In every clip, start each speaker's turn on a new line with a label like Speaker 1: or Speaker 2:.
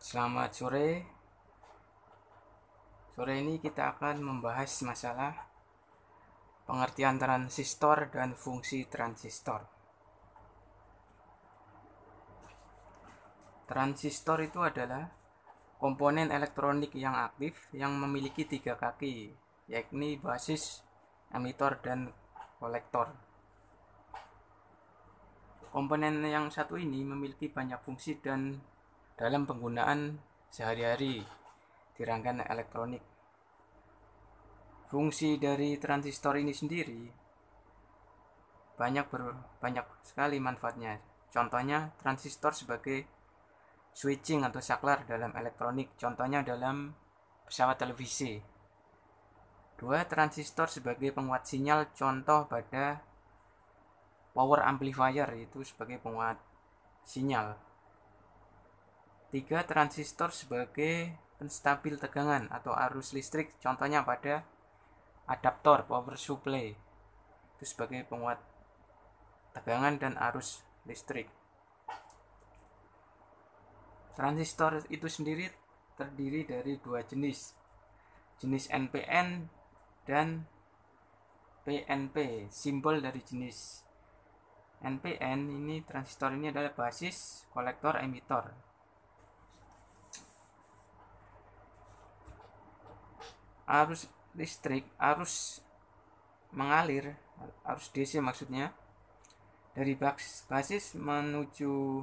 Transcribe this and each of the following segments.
Speaker 1: Selamat sore. Sore ini kita akan membahas masalah pengertian transistor dan fungsi transistor. Transistor itu adalah komponen elektronik yang aktif yang memiliki tiga kaki, yakni basis, emitor, dan kolektor. Komponen yang satu ini memiliki banyak fungsi dan dalam penggunaan sehari-hari di rangkaian elektronik. Fungsi dari transistor ini sendiri banyak ber, banyak sekali manfaatnya. Contohnya transistor sebagai switching atau saklar dalam elektronik, contohnya dalam pesawat televisi. Dua transistor sebagai penguat sinyal, contoh pada power amplifier itu sebagai penguat sinyal. 3. Transistor sebagai penstabil tegangan atau arus listrik contohnya pada adaptor power supply itu sebagai penguat tegangan dan arus listrik. Transistor itu sendiri terdiri dari dua jenis, jenis NPN dan PNP, simbol dari jenis NPN ini transistor ini adalah basis, kolektor, emitor arus listrik arus mengalir arus DC maksudnya dari basis, basis menuju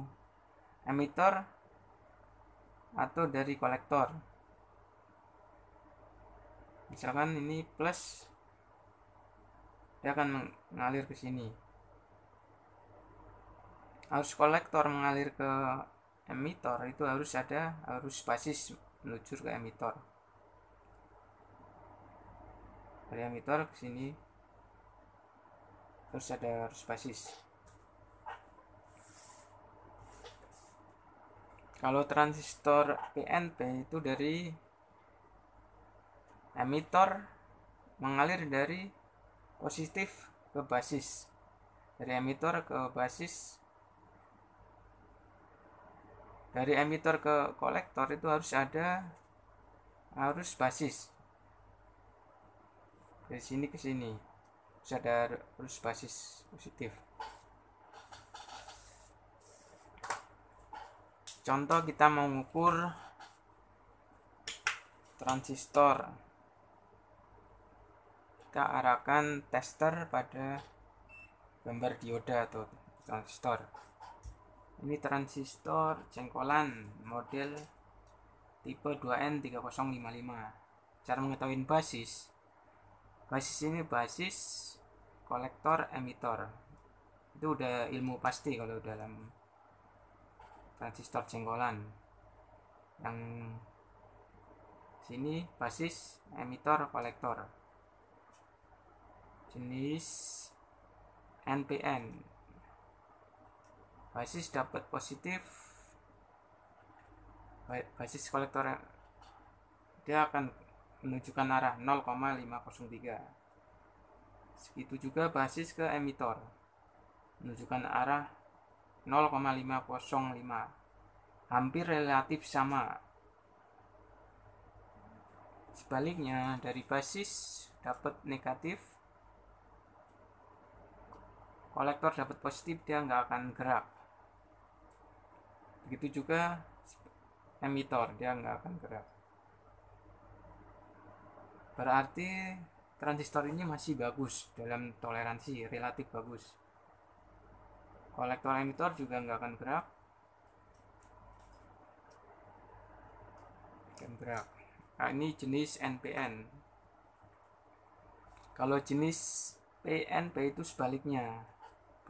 Speaker 1: emitor atau dari kolektor misalkan ini plus dia akan mengalir ke sini arus kolektor mengalir ke emitor itu harus ada arus basis menuju ke emitor diameter ke sini terus ada arus basis kalau transistor PNP itu dari emitor mengalir dari positif ke basis dari emitor ke basis dari emitor ke kolektor itu harus ada arus basis dari sini ke sini bisa ada arus basis positif contoh kita mengukur transistor kita arahkan tester pada gambar dioda atau transistor ini transistor jengkolan model tipe 2N3055 cara mengetahui basis basis ini basis kolektor emitor itu udah ilmu pasti kalau dalam transistor jenggolan yang sini basis emitor kolektor jenis NPN basis dapat positif basis kolektor dia akan menunjukkan arah 0,503. Segitu juga basis ke emitor, menunjukkan arah 0,505. Hampir relatif sama. Sebaliknya, dari basis dapat negatif, kolektor dapat positif, dia nggak akan gerak. Begitu juga emitor, dia nggak akan gerak berarti transistor ini masih bagus dalam toleransi relatif bagus kolektor emitor juga nggak akan gerak akan gerak nah, ini jenis NPN kalau jenis PNP itu sebaliknya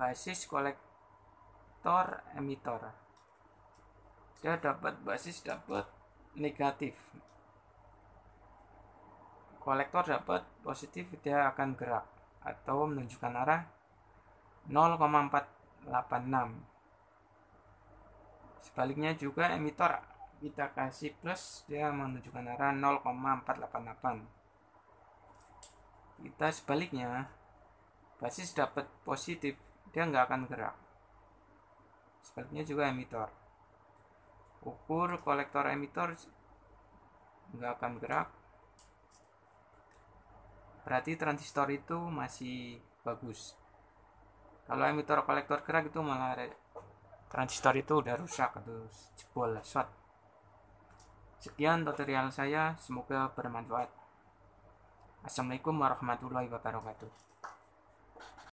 Speaker 1: basis kolektor emitor dia dapat basis dapat negatif kolektor dapat positif dia akan gerak atau menunjukkan arah 0,486 sebaliknya juga emitor kita kasih plus dia menunjukkan arah 0,488 kita sebaliknya basis dapat positif dia nggak akan gerak sebaliknya juga emitor ukur kolektor emitor nggak akan gerak berarti transistor itu masih bagus kalau emitter kolektor gerak itu malah transistor itu udah rusak atau jebol shot sekian tutorial saya semoga bermanfaat assalamualaikum warahmatullahi wabarakatuh